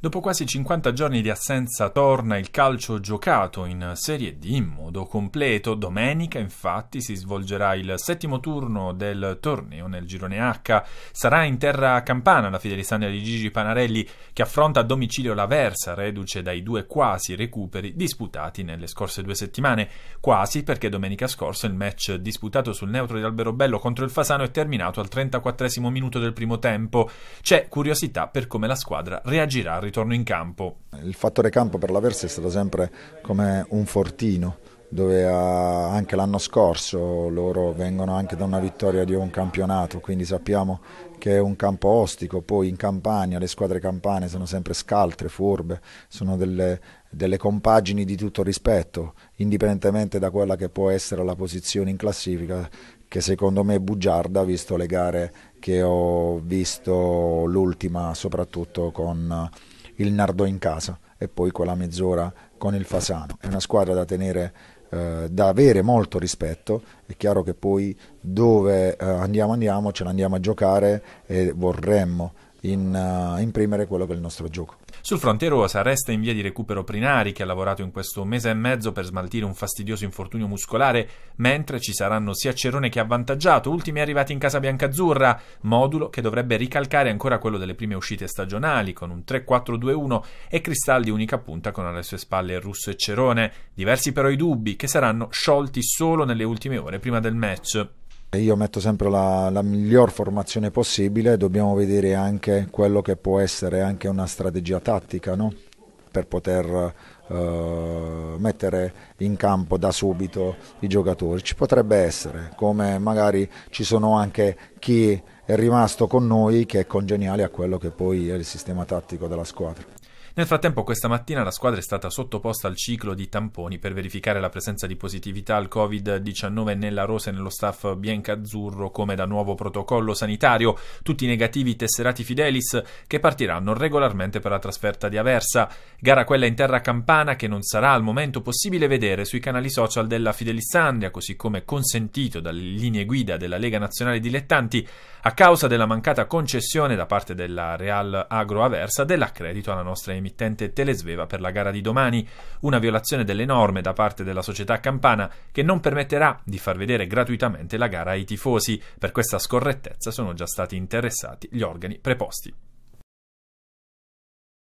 Dopo quasi 50 giorni di assenza torna il calcio giocato in Serie D in modo completo. Domenica infatti si svolgerà il settimo turno del torneo nel girone H. Sarà in terra campana la Fidelisania di Gigi Panarelli che affronta a domicilio la Versa, reduce dai due quasi recuperi disputati nelle scorse due settimane. Quasi perché domenica scorsa il match disputato sul neutro di Alberobello contro il Fasano è terminato al 34 minuto del primo tempo. C'è curiosità per come la squadra reagirà A ritorno in campo. Il fattore campo per l'Aversa è stato sempre come un fortino dove anche l'anno scorso loro vengono anche da una vittoria di un campionato, quindi sappiamo che è un campo ostico, poi in Campania le squadre campane sono sempre scaltre, furbe, sono delle, delle compagini di tutto rispetto, indipendentemente da quella che può essere la posizione in classifica, che secondo me è bugiarda, visto le gare che ho visto l'ultima, soprattutto con il Nardò in casa e poi quella mezz'ora con il Fasano. È una squadra da tenere eh, da avere molto rispetto. È chiaro che poi dove eh, andiamo andiamo, ce l'andiamo a giocare e vorremmo in, uh, imprimere quello che è il nostro gioco. Sul fronte rosa resta in via di recupero Prinari che ha lavorato in questo mese e mezzo per smaltire un fastidioso infortunio muscolare, mentre ci saranno sia Cerone che avvantaggiato, ultimi arrivati in casa biancazzurra, modulo che dovrebbe ricalcare ancora quello delle prime uscite stagionali con un 3-4-2-1 e Cristalli unica punta con alle sue spalle Russo e Cerone, diversi però i dubbi che saranno sciolti solo nelle ultime ore prima del match. Io metto sempre la, la, miglior formazione possibile, dobbiamo vedere anche quello che può essere anche una strategia tattica no? per poter eh, mettere in campo da subito i giocatori. Ci potrebbe essere, come magari ci sono anche chi è rimasto con noi che è congeniale a quello che poi è il sistema tattico della squadra. Nel frattempo questa mattina la squadra è stata sottoposta al ciclo di tamponi per verificare la presenza di positività al Covid-19 nella rosa e nello staff biancazzurro come da nuovo protocollo sanitario, tutti i negativi tesserati Fidelis che partiranno regolarmente per la trasferta di Aversa, gara quella in terra campana che non sarà al momento possibile vedere sui canali social della Fidelisandria, così come consentito dalle linee guida della Lega Nazionale Dilettanti a causa della mancata concessione da parte della Real Agro Aversa dell'accredito alla nostra emissione dell'emittente Telesveva per la gara di domani, una violazione delle norme da parte della società campana che non permetterà di far vedere gratuitamente la gara ai tifosi. Per questa scorrettezza sono già stati interessati gli organi preposti.